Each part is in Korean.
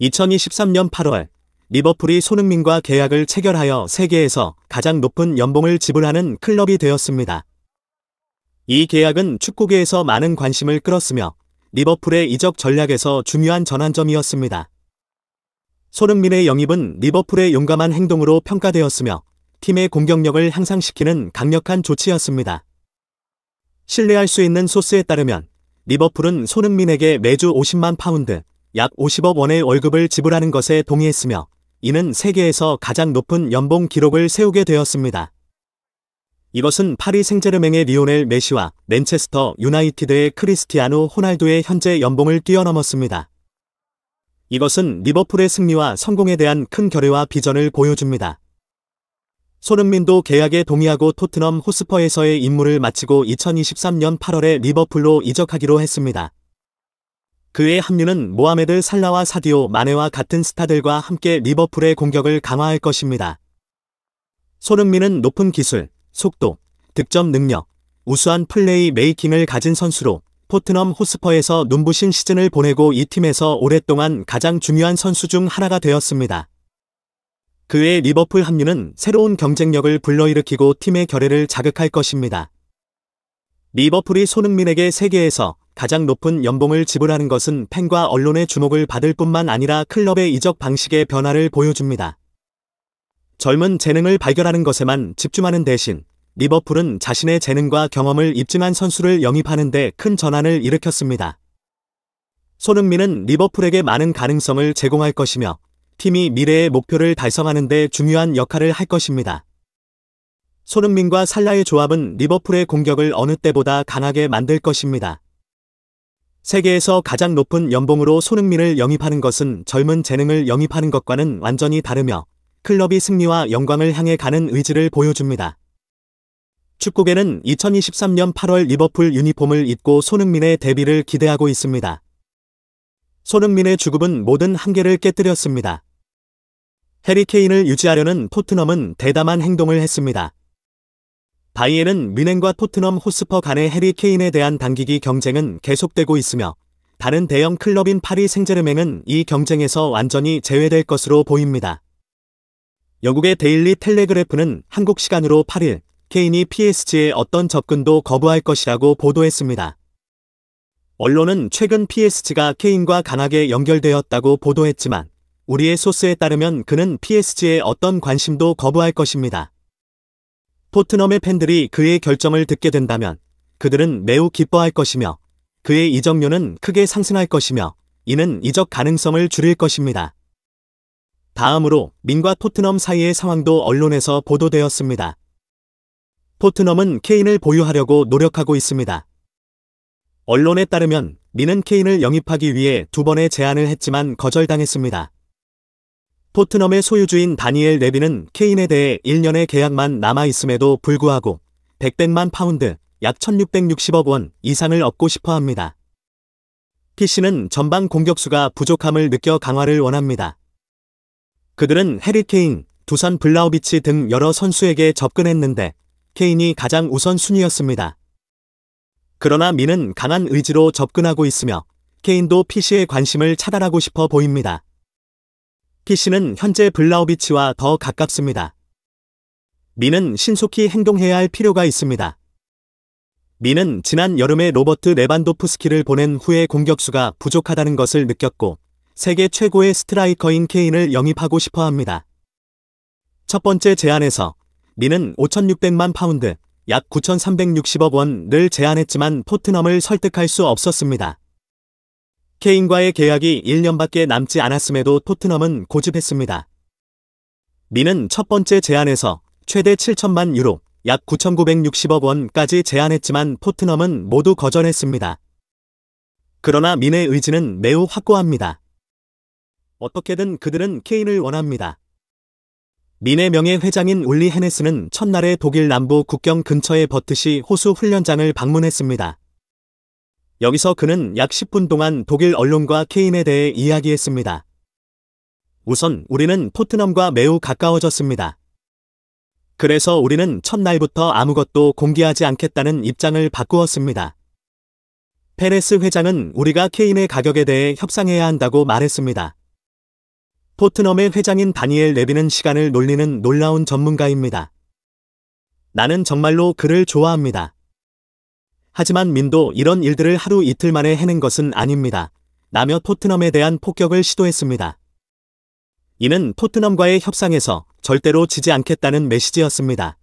2023년 8월 리버풀이 손흥민과 계약을 체결하여 세계에서 가장 높은 연봉을 지불하는 클럽이 되었습니다. 이 계약은 축구계에서 많은 관심을 끌었으며 리버풀의 이적 전략에서 중요한 전환점이었습니다. 손흥민의 영입은 리버풀의 용감한 행동으로 평가되었으며 팀의 공격력을 향상시키는 강력한 조치였습니다. 신뢰할 수 있는 소스에 따르면 리버풀은 손흥민에게 매주 50만 파운드, 약 50억 원의 월급을 지불하는 것에 동의했으며 이는 세계에서 가장 높은 연봉 기록을 세우게 되었습니다. 이것은 파리 생제르맹의 리오넬 메시와 맨체스터 유나이티드의 크리스티아누 호날두의 현재 연봉을 뛰어넘었습니다. 이것은 리버풀의 승리와 성공에 대한 큰 결의와 비전을 보여줍니다. 손흥민도 계약에 동의하고 토트넘 호스퍼에서의 임무를 마치고 2023년 8월에 리버풀로 이적하기로 했습니다. 그의 합류는 모하메드 살라와 사디오 마네와 같은 스타들과 함께 리버풀의 공격을 강화할 것입니다. 손흥민은 높은 기술, 속도, 득점 능력, 우수한 플레이 메이킹을 가진 선수로 포트넘 호스퍼에서 눈부신 시즌을 보내고 이 팀에서 오랫동안 가장 중요한 선수 중 하나가 되었습니다. 그의 리버풀 합류는 새로운 경쟁력을 불러일으키고 팀의 결의를 자극할 것입니다. 리버풀이 손흥민에게 세계에서 가장 높은 연봉을 지불하는 것은 팬과 언론의 주목을 받을 뿐만 아니라 클럽의 이적 방식의 변화를 보여줍니다. 젊은 재능을 발견하는 것에만 집중하는 대신 리버풀은 자신의 재능과 경험을 입증한 선수를 영입하는 데 큰 전환을 일으켰습니다. 손흥민은 리버풀에게 많은 가능성을 제공할 것이며 팀이 미래의 목표를 달성하는 데 중요한 역할을 할 것입니다. 손흥민과 살라의 조합은 리버풀의 공격을 어느 때보다 강하게 만들 것입니다. 세계에서 가장 높은 연봉으로 손흥민을 영입하는 것은 젊은 재능을 영입하는 것과는 완전히 다르며 클럽이 승리와 영광을 향해 가는 의지를 보여줍니다. 축구계는 2023년 8월 리버풀 유니폼을 입고 손흥민의 데뷔를 기대하고 있습니다. 손흥민의 주급은 모든 한계를 깨뜨렸습니다. 해리케인을 유지하려는 토트넘은 대담한 행동을 했습니다. 바이에른 미헨과 토트넘 호스퍼 간의 해리 케인에 대한 당기기 경쟁은 계속되고 있으며 다른 대형 클럽인 파리 생제르맹은 이 경쟁에서 완전히 제외될 것으로 보입니다. 영국의 데일리 텔레그래프는 한국 시간으로 8일 케인이 PSG의 어떤 접근도 거부할 것이라고 보도했습니다. 언론은 최근 PSG가 케인과 강하게 연결되었다고 보도했지만 우리의 소스에 따르면 그는 PSG의 어떤 관심도 거부할 것입니다. 토트넘의 팬들이 그의 결정을 듣게 된다면 그들은 매우 기뻐할 것이며 그의 이적료는 크게 상승할 것이며 이는 이적 가능성을 줄일 것입니다. 다음으로 민과 토트넘 사이의 상황도 언론에서 보도되었습니다. 토트넘은 케인을 보유하려고 노력하고 있습니다. 언론에 따르면 민은 케인을 영입하기 위해 두 번의 제안을 했지만 거절당했습니다. 토트넘의 소유주인 다니엘 레비는 케인에 대해 1년의 계약만 남아있음에도 불구하고 100백만 파운드, 약 1660억 원 이상을 얻고 싶어 합니다. PC는 전방 공격수가 부족함을 느껴 강화를 원합니다. 그들은 해리 케인, 두산 블라우비치 등 여러 선수에게 접근했는데 케인이 가장 우선순위였습니다. 그러나 미는 강한 의지로 접근하고 있으며 케인도 PC의 관심을 차단하고 싶어 보입니다. PC는 현재 블라우비치와 더 가깝습니다. 미는 신속히 행동해야 할 필요가 있습니다. 미는 지난 여름에 로버트 레반도프스키를 보낸 후에 공격수가 부족하다는 것을 느꼈고 세계 최고의 스트라이커인 케인을 영입하고 싶어 합니다. 첫 번째 제안에서 미는 5,600만 파운드, 약 9,360억 원을 제안했지만 포트넘을 설득할 수 없었습니다. 케인과의 계약이 1년밖에 남지 않았음에도 토트넘은 고집했습니다. 미는 첫 번째 제안에서 최대 7천만 유로, 약 9,960억 원까지 제안했지만 토트넘은 모두 거절했습니다. 그러나 민의 의지는 매우 확고합니다. 어떻게든 그들은 케인을 원합니다. 민의 명예 회장인 울리 헤네스는 첫날에 독일 남부 국경 근처의 버트시 호수 훈련장을 방문했습니다. 여기서 그는 약 10분 동안 독일 언론과 케인에 대해 이야기했습니다. 우선 우리는 토트넘과 매우 가까워졌습니다. 그래서 우리는 첫날부터 아무것도 공개하지 않겠다는 입장을 바꾸었습니다. 페레스 회장은 우리가 케인의 가격에 대해 협상해야 한다고 말했습니다. 토트넘의 회장인 다니엘 레비는 시간을 놀리는 놀라운 전문가입니다. 나는 정말로 그를 좋아합니다. 하지만 민도 이런 일들을 하루 이틀 만에 해낸 것은 아닙니다. 나며 토트넘에 대한 폭격을 시도했습니다. 이는 토트넘과의 협상에서 절대로 지지 않겠다는 메시지였습니다.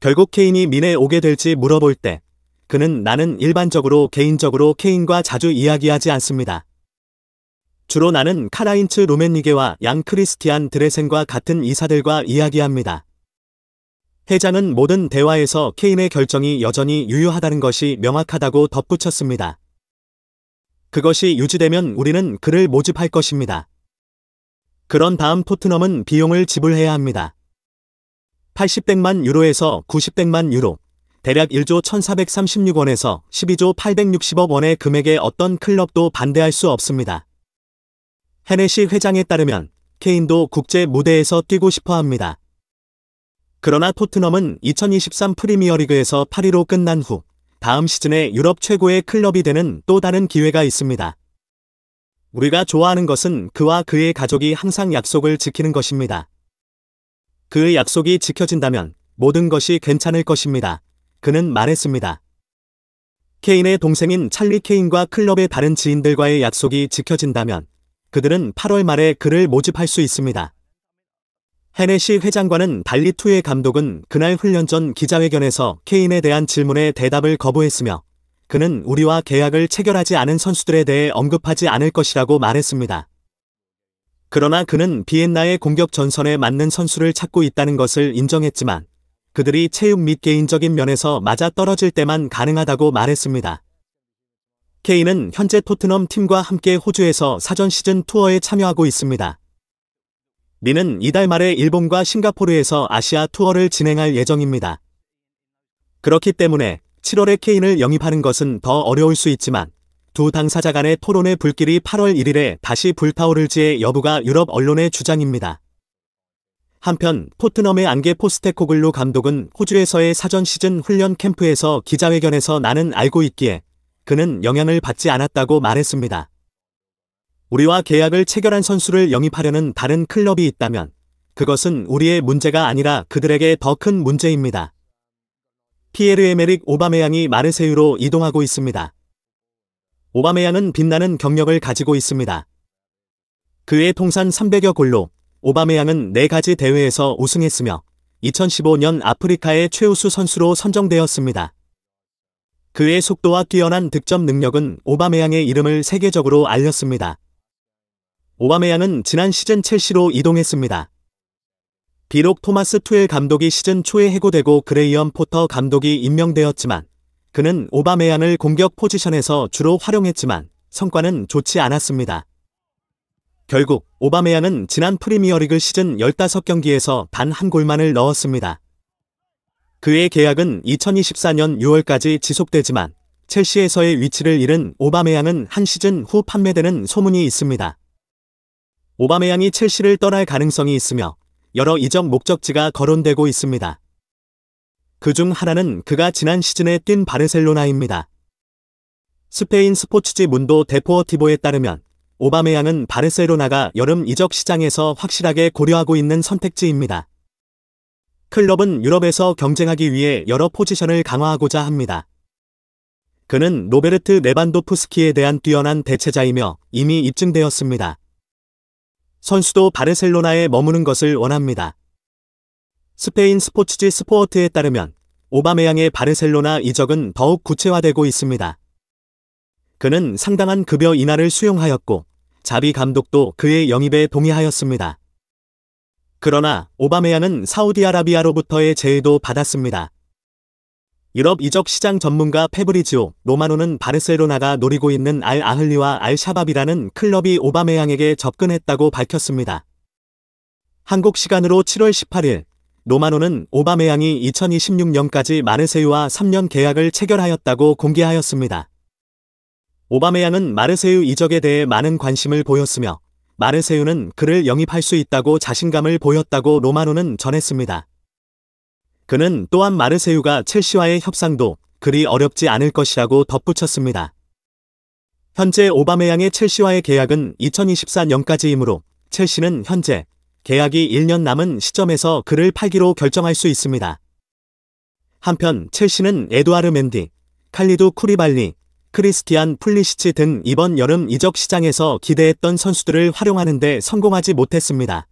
결국 케인이 민에 오게 될지 물어볼 때 그는 나는 일반적으로 개인적으로 케인과 자주 이야기하지 않습니다. 주로 나는 카라인츠 로맨니게와 양 크리스티안 드레센과 같은 이사들과 이야기합니다. 회장은 모든 대화에서 케인의 결정이 여전히 유효하다는 것이 명확하다고 덧붙였습니다. 그것이 유지되면 우리는 그를 모집할 것입니다. 그런 다음 토트넘은 비용을 지불해야 합니다. 80백만 유로에서 90백만 유로, 대략 1조 1436원에서 12조 860억 원의 금액에 어떤 클럽도 반대할 수 없습니다. 헤네시 회장에 따르면 케인도 국제 무대에서 뛰고 싶어 합니다. 그러나 토트넘은 2023 프리미어리그에서 8위로 끝난 후 다음 시즌에 유럽 최고의 클럽이 되는 또 다른 기회가 있습니다. 우리가 좋아하는 것은 그와 그의 가족이 항상 약속을 지키는 것입니다. 그의 약속이 지켜진다면 모든 것이 괜찮을 것입니다. 그는 말했습니다. 케인의 동생인 찰리 케인과 클럽의 다른 지인들과의 약속이 지켜진다면 그들은 8월 말에 그를 모집할 수 있습니다. 헤네시 회장과는 달리 투의 감독은 그날 훈련 전 기자회견에서 케인에 대한 질문에 대답을 거부했으며 그는 우리와 계약을 체결하지 않은 선수들에 대해 언급하지 않을 것이라고 말했습니다. 그러나 그는 비엔나의 공격 전선에 맞는 선수를 찾고 있다는 것을 인정했지만 그들이 체육 및 개인적인 면에서 맞아 떨어질 때만 가능하다고 말했습니다. 케인은 현재 토트넘 팀과 함께 호주에서 사전 시즌 투어에 참여하고 있습니다. 리는 이달 말에 일본과 싱가포르에서 아시아 투어를 진행할 예정입니다. 그렇기 때문에 7월에 케인을 영입하는 것은 더 어려울 수 있지만 두 당사자 간의 토론의 불길이 8월 1일에 다시 불타오를지의 여부가 유럽 언론의 주장입니다. 한편 포트넘의 안개 포스테코글루 감독은 호주에서의 사전 시즌 훈련 캠프에서 기자회견에서 나는 알고 있기에 그는 영향을 받지 않았다고 말했습니다. 우리와 계약을 체결한 선수를 영입하려는 다른 클럽이 있다면 그것은 우리의 문제가 아니라 그들에게 더 큰 문제입니다. 피에르 에메릭 오바메양이 마르세유로 이동하고 있습니다. 오바메양은 빛나는 경력을 가지고 있습니다. 그의 통산 300여 골로 오바메양은 4가지 대회에서 우승했으며 2015년 아프리카의 최우수 선수로 선정되었습니다. 그의 속도와 뛰어난 득점 능력은 오바메양의 이름을 세계적으로 알렸습니다. 오바메양은 지난 시즌 첼시로 이동했습니다. 비록 토마스 투엘 감독이 시즌 초에 해고되고 그레이엄 포터 감독이 임명되었지만 그는 오바메양을 공격 포지션에서 주로 활용했지만 성과는 좋지 않았습니다. 결국 오바메양은 지난 프리미어리그 시즌 15경기에서 단 한 골만을 넣었습니다. 그의 계약은 2024년 6월까지 지속되지만 첼시에서의 위치를 잃은 오바메양은 한 시즌 후 판매되는 소문이 있습니다. 오바메양이 첼시를 떠날 가능성이 있으며 여러 이적 목적지가 거론되고 있습니다. 그 중 하나는 그가 지난 시즌에 뛴 바르셀로나입니다. 스페인 스포츠지 문도 데포어티보에 따르면 오바메양은 바르셀로나가 여름 이적 시장에서 확실하게 고려하고 있는 선택지입니다. 클럽은 유럽에서 경쟁하기 위해 여러 포지션을 강화하고자 합니다. 그는 로베르트 레반도프스키에 대한 뛰어난 대체자이며 이미 입증되었습니다. 선수도 바르셀로나에 머무는 것을 원합니다. 스페인 스포츠지 스포어트에 따르면 오바메양의 바르셀로나 이적은 더욱 구체화되고 있습니다. 그는 상당한 급여 인하를 수용하였고 자비 감독도 그의 영입에 동의하였습니다. 그러나 오바메양은 사우디아라비아로부터의 제의도 받았습니다. 유럽 이적 시장 전문가 페브리지오 로마노는 바르셀로나가 노리고 있는 알 아흘리와 알 샤밥이라는 클럽이 오바메양에게 접근했다고 밝혔습니다. 한국 시간으로 7월 18일 로마노는 오바메양이 2026년까지 마르세유와 3년 계약을 체결하였다고 공개하였습니다. 오바메양은 마르세유 이적에 대해 많은 관심을 보였으며 마르세유는 그를 영입할 수 있다고 자신감을 보였다고 로마노는 전했습니다. 그는 또한 마르세유가 첼시와의 협상도 그리 어렵지 않을 것이라고 덧붙였습니다. 현재 오바메양의 첼시와의 계약은 2024년까지이므로 첼시는 현재 계약이 1년 남은 시점에서 그를 팔기로 결정할 수 있습니다. 한편 첼시는 에두아르 멘디, 칼리두 쿠리발리, 크리스티안 플리시치등 이번 여름 이적 시장에서 기대했던 선수들을 활용하는 데 성공하지 못했습니다.